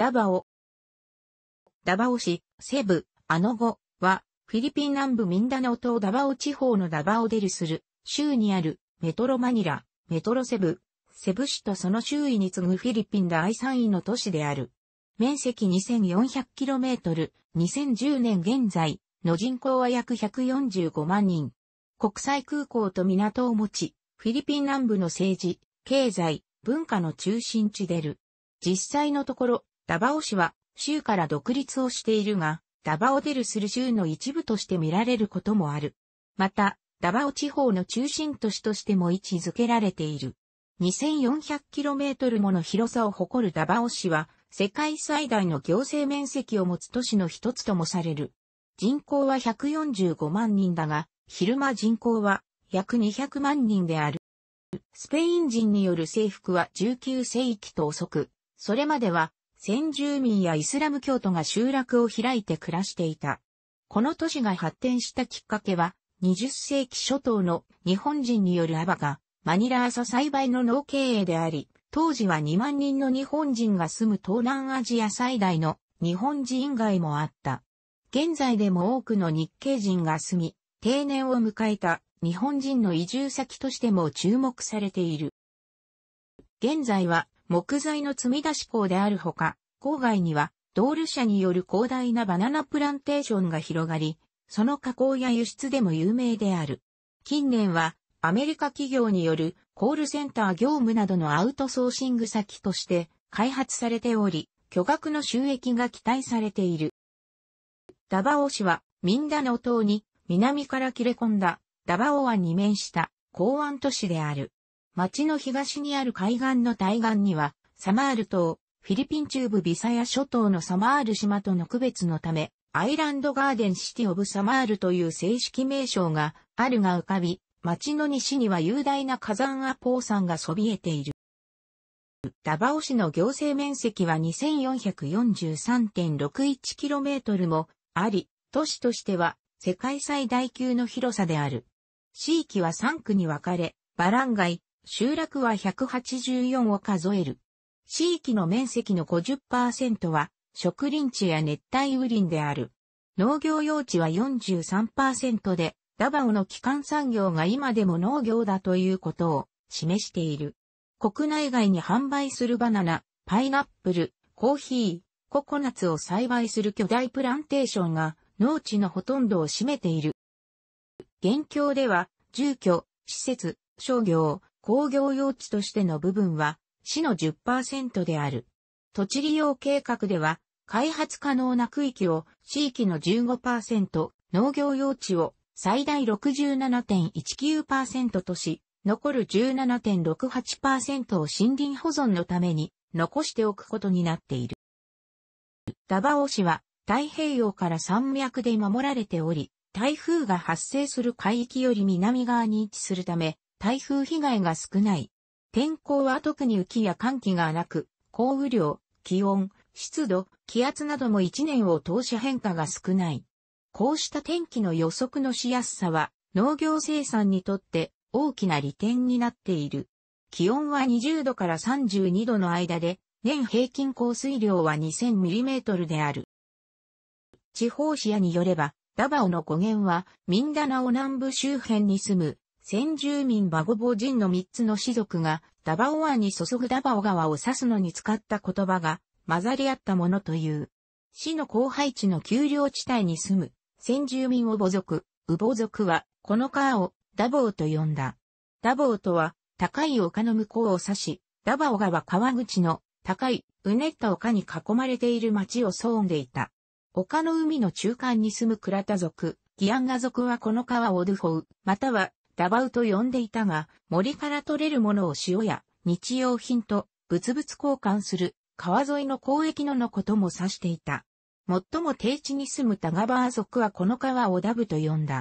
ダバオ。ダバオ市、西部、アノゴは、フィリピン南部ミンダナオ島ダバオ地方のダバオデルする、州にある、メトロマニラ、メトロセブ、セブ市とその周囲に次ぐフィリピン第3位の都市である。面積 2400km、2010年現在の人口は約145万人。国際空港と港を持ち、フィリピン南部の政治、経済、文化の中心地でる。実際のところ、ダバオ市は州から独立をしているが、ダバオデルする州の一部として見られることもある。また、ダバオ地方の中心都市としても位置づけられている。2400km もの広さを誇るダバオ市は、世界最大の行政面積を持つ都市の一つともされる。人口は145万人だが、昼間人口は約200万人である。スペイン人による征服は19世紀と遅く、それまでは先住民やイスラム教徒が集落を開いて暮らしていた。この都市が発展したきっかけは、20世紀初頭の日本人によるアバが、マニラ朝栽培の農経営であり、当時は2万人の日本人が住む東南アジア最大の日本人街もあった。現在でも多くの日系人が住み、定年を迎えた日本人の移住先としても注目されている。現在は木材の積み出し港であるほか、郊外には、ドール社による広大なバナナプランテーションが広がり、その加工や輸出でも有名である。近年は、アメリカ企業によるコールセンター業務などのアウトソーシング先として開発されており、巨額の収益が期待されている。ダバオ市はミンダの島に南から切れ込んだダバオ湾に面した港湾都市である。町の東にある海岸の対岸には、サマール島、フィリピン中部ビサヤ諸島のサマール島との区別のため、アイランドガーデンシティオブサマールという正式名称があるが浮かび、町の西には雄大な火山アポー山がそびえている。ダバオ市の行政面積は 2443.61km もあり、都市としては世界最大級の広さである。地域は3区に分かれ、バランガイ、集落は184を数える。地域の面積の50%は植林地や熱帯雨林である。農業用地は43%で、ダバオの基幹産業が今でも農業だということを示している。国内外に販売するバナナ、パイナップル、コーヒー、ココナッツを栽培する巨大プランテーションが農地のほとんどを占めている。現況では、住居、施設、商業、工業用地としての部分は、市の10%である。土地利用計画では、開発可能な区域を地域の15%、農業用地を最大67.19%とし、残る17.68%を森林保存のために残しておくことになっている。ダバオ市は太平洋から山脈で守られており、台風が発生する海域より南側に位置するため、台風被害が少ない。天候は特に雨季や寒気がなく、降雨量、気温、湿度、気圧なども一年を通し変化が少ない。こうした天気の予測のしやすさは、農業生産にとって大きな利点になっている。気温は20度から32度の間で、年平均降水量は 2000mm である。地方視野によれば、ダバオの語源は、ミンダナオ南部周辺に住む先住民バゴボ人の3つの氏族が、ダバオ湾に注ぐダバオ川を指すのに使った言葉が混ざり合ったものという。市の荒廃地の丘陵地帯に住む先住民をボ族、ウボ族はこの川をダボーと呼んだ。ダボーとは高い丘の向こうを指し、ダバオ川川口の高いうねった丘に囲まれている町をそんでいた。丘の海の中間に住むクラタ族、ギアンガ族はこの川をドゥホウ、またはダバウと呼んでいたが、森から取れるものを塩や日用品と物々交換する川沿いの交易ののことも指していた。最も低地に住むタガバー族はこの川をダブと呼んだ。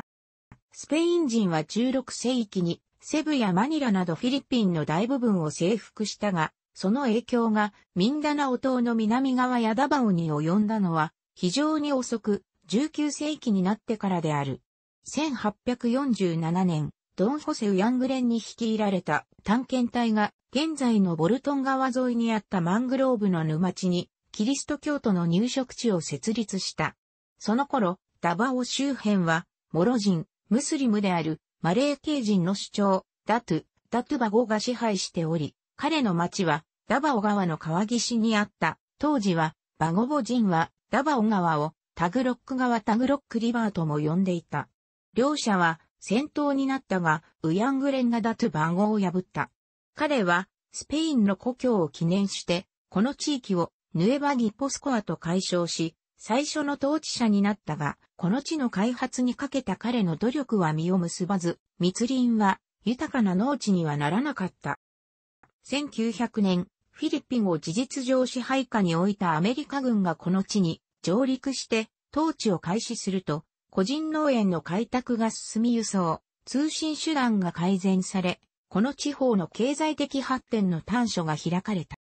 スペイン人は16世紀にセブやマニラなどフィリピンの大部分を征服したが、その影響がミンダナオ島の南側やダバオに及んだのは非常に遅く19世紀になってからである。1847年、ドン・ホセウ・ヤングレンに率いられた探検隊が、現在のボルトン川沿いにあったマングローブの沼地に、キリスト教徒の入植地を設立した。その頃、ダバオ周辺は、モロ人、ムスリムであるマレー系人の主張、ダトゥ、ダトゥバゴが支配しており、彼の町は、ダバオ川の川岸にあった。当時は、バゴボ人は、ダバオ川を、タグロック川タグロックリバーとも呼んでいた。両者は、戦闘になったが、ウヤングレンガダトゥバ号を破った。彼は、スペインの故郷を記念して、この地域をヌエバギポスコアと解消し、最初の統治者になったが、この地の開発にかけた彼の努力は実を結ばず、密林は豊かな農地にはならなかった。1900年、フィリピンを事実上支配下に置いたアメリカ軍がこの地に上陸して統治を開始すると、個人農園の開拓が進み輸送、通信手段が改善され、この地方の経済的発展の端緒が開かれた。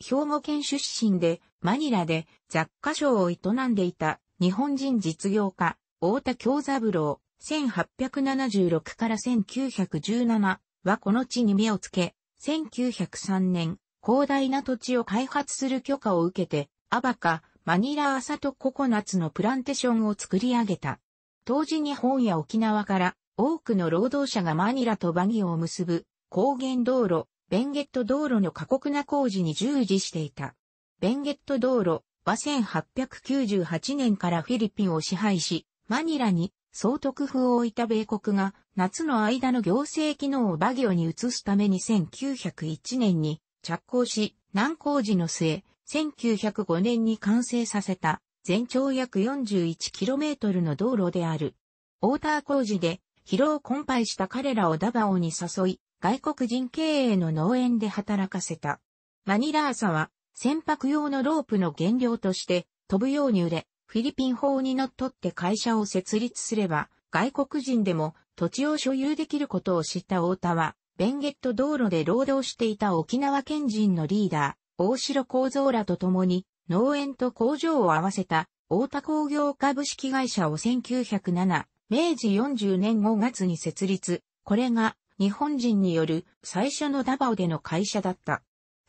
兵庫県出身で、マニラで雑貨商を営んでいた日本人実業家、大田京三郎、1876から1917はこの地に目をつけ、1903年、広大な土地を開発する許可を受けて、アバカ、マニラ朝とココナツのプランテションを作り上げた。当時日本や沖縄から多くの労働者がマニラとバギを結ぶ高原道路、ベンゲット道路の過酷な工事に従事していた。ベンゲット道路は1898年からフィリピンを支配し、マニラに総督府を置いた米国が夏の間の行政機能をバギオに移すために1901年に着工し、難工事の末、1905年に完成させた全長約 41km の道路である。オーター工事で疲労困憊した彼らをダバオに誘い、外国人経営の農園で働かせた。マニラーサは船舶用のロープの原料として飛ぶように売れ、フィリピン法にのっとって会社を設立すれば、外国人でも土地を所有できることを知ったオターは、ベンゲット道路で労働していた沖縄県人のリーダー、大城構造らと共に農園と工場を合わせた大田工業株式会社を1907、明治40年5月に設立。これが日本人による最初のダバオでの会社だった。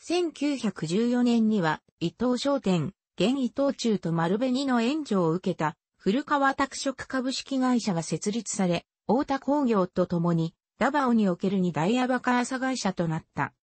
1914年には伊藤商店、現伊藤中と丸紅の援助を受けた古川拓殖株式会社が設立され、大田工業と共にダバオにおける二大アバカーサ会社となった。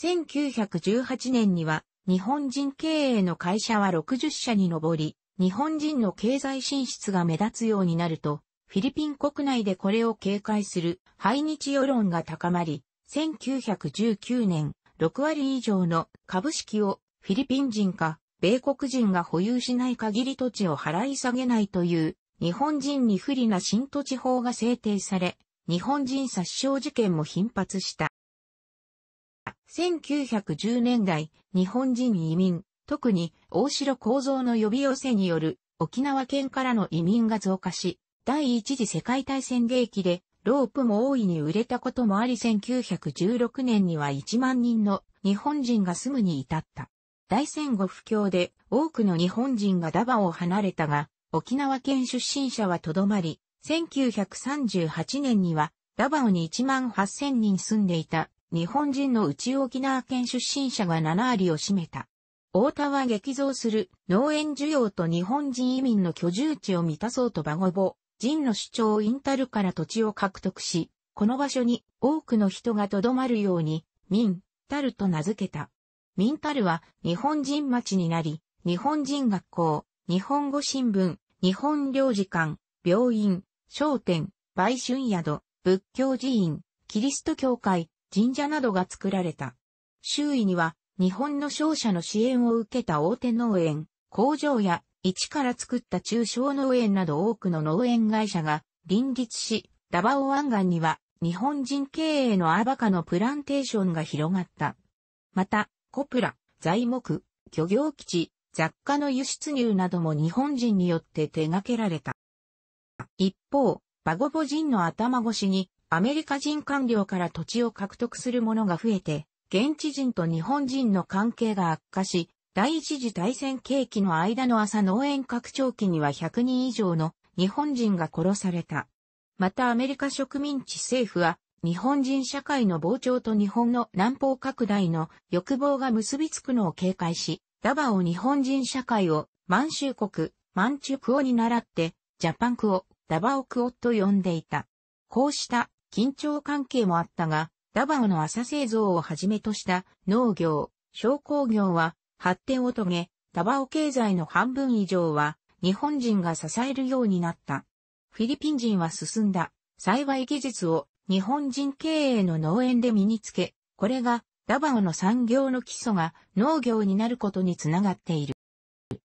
1918年には日本人経営の会社は60社に上り、日本人の経済進出が目立つようになると、フィリピン国内でこれを警戒する排日世論が高まり、1919年6割以上の株式をフィリピン人か米国人が保有しない限り土地を払い下げないという日本人に不利な新土地法が制定され、日本人殺傷事件も頻発した。1910年代、日本人移民、特に大城構造の呼び寄せによる沖縄県からの移民が増加し、第一次世界大戦契機でロープも大いに売れたこともあり1916年には1万人の日本人が住むに至った。大戦後不況で多くの日本人がダバを離れたが、沖縄県出身者はとどまり、1938年にはダバオに1万8000人住んでいた日本人の内沖縄県出身者が7割を占めた。大田は激増する農園需要と日本人移民の居住地を満たそうとバゴボ、人の主張をインタルから土地を獲得し、この場所に多くの人が留まるように、民、タルと名付けた。ミンタルは日本人町になり、日本人学校、日本語新聞、日本領事館、病院、商店、売春宿、仏教寺院、キリスト教会、神社などが作られた。周囲には日本の商社の支援を受けた大手農園、工場や一から作った中小農園など多くの農園会社が林立し、ダバオ湾岸には日本人経営のアバカのプランテーションが広がった。また、コプラ、材木、漁業基地、雑貨の輸出入なども日本人によって手掛けられた。一方、バゴボ人の頭越しにアメリカ人官僚から土地を獲得する者が増えて、現地人と日本人の関係が悪化し、第一次大戦景気の間の朝農園拡張期には100人以上の日本人が殺された。またアメリカ植民地政府は、日本人社会の膨張と日本の南方拡大の欲望が結びつくのを警戒し、ダバオ日本人社会を満州国、満州クオに習って、ジャパンクオ、ダバオクオと呼んでいた。こうした緊張関係もあったが、ダバオの朝製造をはじめとした農業、商工業は発展を遂げ、ダバオ経済の半分以上は日本人が支えるようになった。フィリピン人は進んだ幸い技術を日本人経営の農園で身につけ、これがダバオの産業の基礎が農業になることにつながっている。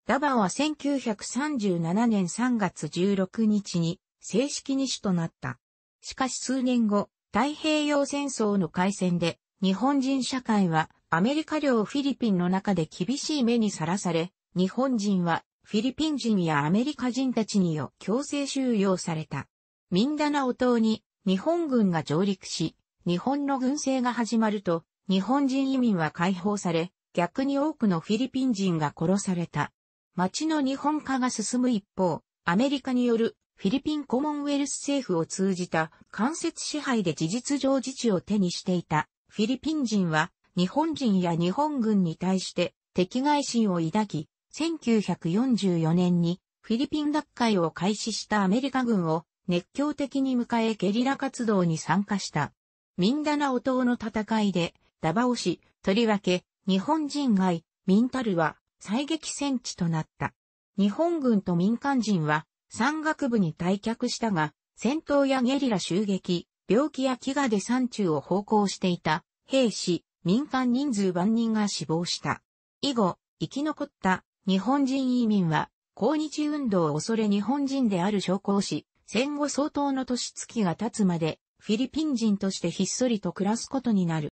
ダバオは1937年3月16日に正式に主となった。しかし数年後、太平洋戦争の開戦で、日本人社会はアメリカ領フィリピンの中で厳しい目にさらされ、日本人はフィリピン人やアメリカ人たちによ強制収容された。ミンダナオ島に日本軍が上陸し、日本の軍政が始まると、日本人移民は解放され、逆に多くのフィリピン人が殺された。町の日本化が進む一方、アメリカによるフィリピンコモンウェルス政府を通じた間接支配で事実上自治を手にしていたフィリピン人は日本人や日本軍に対して敵外心を抱き、1944年にフィリピン学会を開始したアメリカ軍を熱狂的に迎えゲリラ活動に参加した。ミンダナオ島の戦いで、ダバオ市、とりわけ、日本人街、ミンタルは、最激戦地となった。日本軍と民間人は、山岳部に退却したが、戦闘やゲリラ襲撃、病気や飢餓で山中を奉公していた兵士、民間人数万人が死亡した。以後、生き残った日本人移民は、抗日運動を恐れ日本人である証拠をし、戦後相当の年月が経つまで、フィリピン人としてひっそりと暮らすことになる。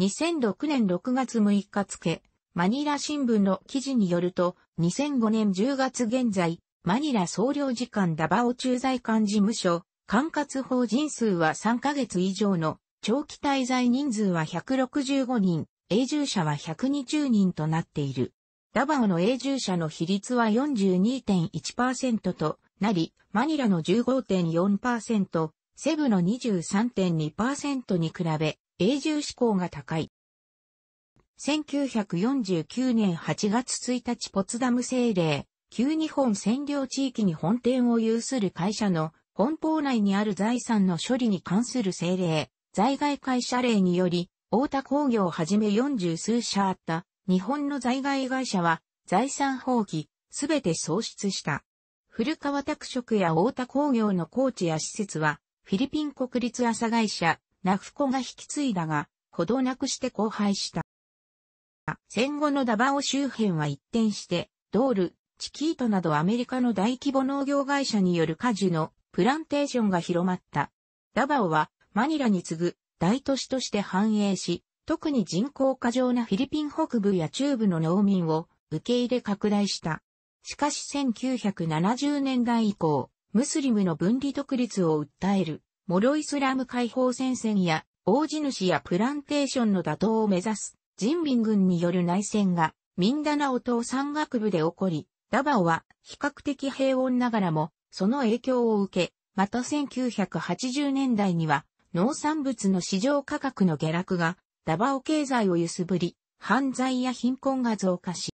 2006年6月6日付、マニラ新聞の記事によると、2005年10月現在、マニラ総領事館ダバオ駐在館事務所、管轄法人数は3ヶ月以上の、長期滞在人数は165人、永住者は120人となっている。ダバオの永住者の比率は42.1%となり、マニラの15.4%、セブの23.2%に比べ、永住志向が高い。1949年8月1日ポツダム政令、旧日本占領地域に本店を有する会社の本邦内にある財産の処理に関する政令、在外会社令により、大田工業をはじめ40数社あった日本の在外会社は財産放棄、すべて喪失した。古川拓殖や大田工業の工地や施設は、フィリピン国立朝会社、ナフコが引き継いだが、ほどなくして荒廃した。戦後のダバオ周辺は一転して、ドール、チキートなどアメリカの大規模農業会社による果樹のプランテーションが広まった。ダバオはマニラに次ぐ大都市として繁栄し、特に人口過剰なフィリピン北部や中部の農民を受け入れ拡大した。しかし1970年代以降、ムスリムの分離独立を訴える、モロイスラム解放戦線や、大地主やプランテーションの打倒を目指す、人民軍による内戦が、ミンダナオ島山岳部で起こり、ダバオは比較的平穏ながらも、その影響を受け、また1980年代には農産物の市場価格の下落がダバオ経済を揺すぶり、犯罪や貧困が増加し、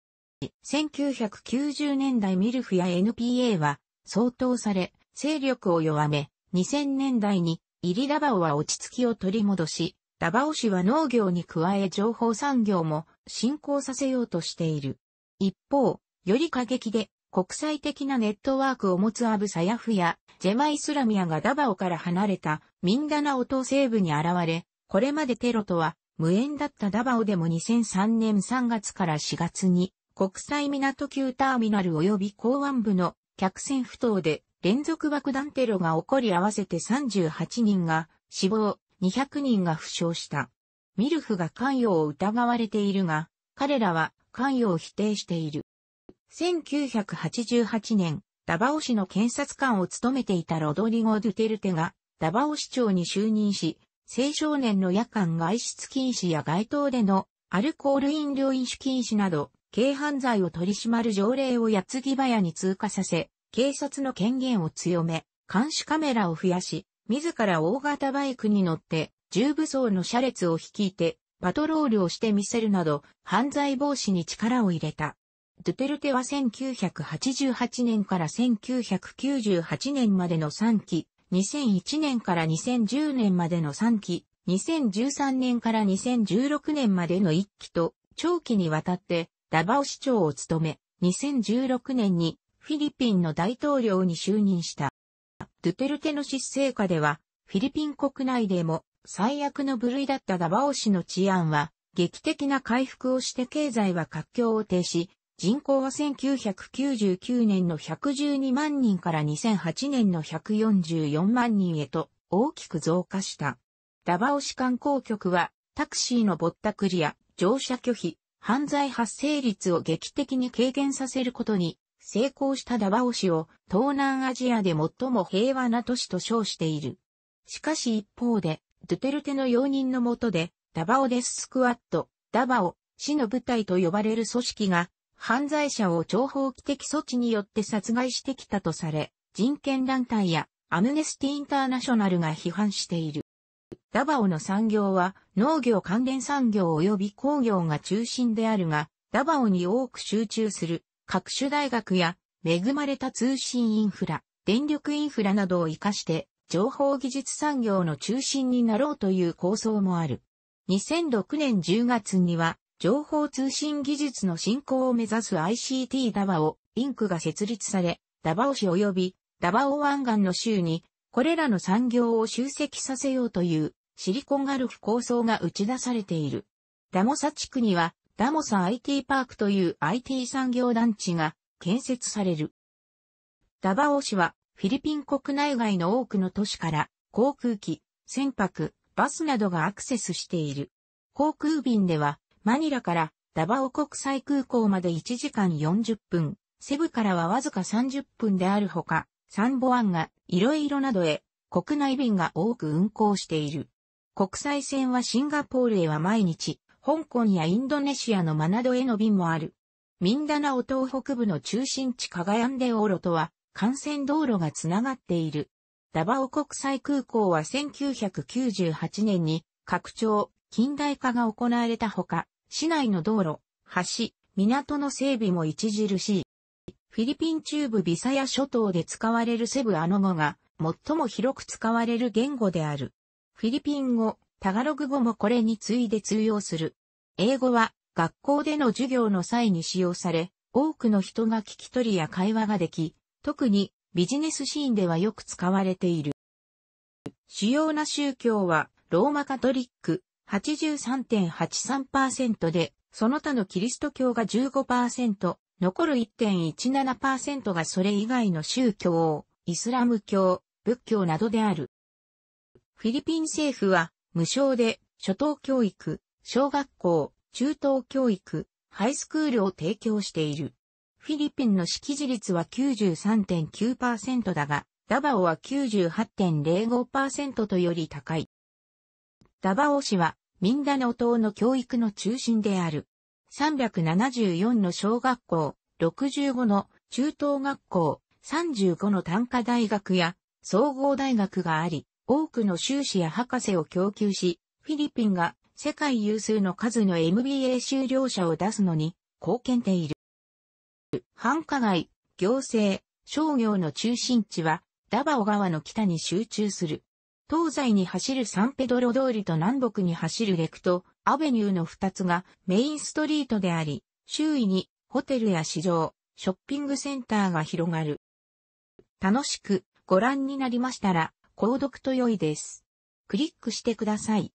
1990年代ミルフや NPA は相当され、勢力を弱め、2000年代にイリダバオは落ち着きを取り戻し、ダバオ市は農業に加え情報産業も振興させようとしている。一方、より過激で国際的なネットワークを持つアブサヤフやジェマイスラミアがダバオから離れたミンダナオ島西部に現れ、これまでテロとは無縁だったダバオでも2003年3月から4月に国際港級ターミナル及び港湾部の客船不当で連続爆弾テロが起こり合わせて38人が死亡、200人が負傷した。ミルフが関与を疑われているが、彼らは関与を否定している。1988年、ダバオ市の検察官を務めていたロドリゴ・ドゥテルテが、ダバオ市長に就任し、青少年の夜間外出禁止や街頭でのアルコール飲料飲酒禁止など、軽犯罪を取り締まる条例をやつぎ早に通過させ、警察の権限を強め、監視カメラを増やし、自ら大型バイクに乗って、重武装の車列を率いて、パトロールをしてみせるなど、犯罪防止に力を入れた。ドゥテルテは1988年から1998年までの3期、2001年から2010年までの3期、2013年から2016年までの1期と、長期にわたってダバオ市長を務め、2016年にフィリピンの大統領に就任した。ドゥテルテの失政下では、フィリピン国内でも最悪の部類だったダバオ市の治安は、劇的な回復をして経済は活況を停止、人口は1999年の112万人から2008年の144万人へと大きく増加した。ダバオ市観光局はタクシーのぼったくりや乗車拒否、犯罪発生率を劇的に軽減させることに成功したダバオ市を東南アジアで最も平和な都市と称している。しかし一方で、ドゥテルテの容認のもとで、ダバオデススクワット、ダバオ、市の部隊と呼ばれる組織が犯罪者を情報規的措置によって殺害してきたとされ、人権団体やアムネスティ・インターナショナルが批判している。ダバオの産業は農業関連産業及び工業が中心であるが、ダバオに多く集中する各種大学や恵まれた通信インフラ、電力インフラなどを活かして情報技術産業の中心になろうという構想もある。2006年10月には情報通信技術の振興を目指す ICT ダバオ、インクが設立され、ダバオ市及びダバオ湾岸の州に、これらの産業を集積させようというシリコンガルフ構想が打ち出されている。ダモサ地区には、ダモサ IT パークという IT 産業団地が建設される。ダバオ市は、フィリピン国内外の多くの都市から、航空機、船舶、バスなどがアクセスしている。航空便では、マニラからダバオ国際空港まで1時間40分、セブからはわずか30分であるほか、サンボ湾がいろいろなどへ国内便が多く運航している。国際線はシンガポールへは毎日、香港やインドネシアのマナドへの便もある。ミンダナオ島北部の中心地カガヤンデオーロとは、幹線道路がつながっている。ダバオ国際空港は1998年に拡張、近代化が行われたほか、市内の道路、橋、港の整備も著しい。フィリピン中部ビサヤ諸島で使われるセブアノ語が最も広く使われる言語である。フィリピン語、タガログ語もこれに次いで通用する。英語は学校での授業の際に使用され、多くの人が聞き取りや会話ができ、特にビジネスシーンではよく使われている。主要な宗教はローマカトリック、83.83%で、その他のキリスト教が15%、残る1.17%がそれ以外の宗教、イスラム教、仏教などである。フィリピン政府は、無償で、初等教育、小学校、中等教育、ハイスクールを提供している。フィリピンの識字率は93.9%だが、ダバオは98.05%とより高い。ダバオ市は、ミンダナオ島の教育の中心である。374の小学校、65の中等学校、35の短科大学や総合大学があり、多くの修士や博士を供給し、フィリピンが世界有数の数の MBA 修了者を出すのに貢献している。繁華街、行政、商業の中心地は、ダバオ川の北に集中する。東西に走るサンペドロ通りと南北に走るレクト、アベニューの2つがメインストリートであり、周囲にホテルや市場、ショッピングセンターが広がる。楽しくご覧になりましたら、購読と良いです。クリックしてください。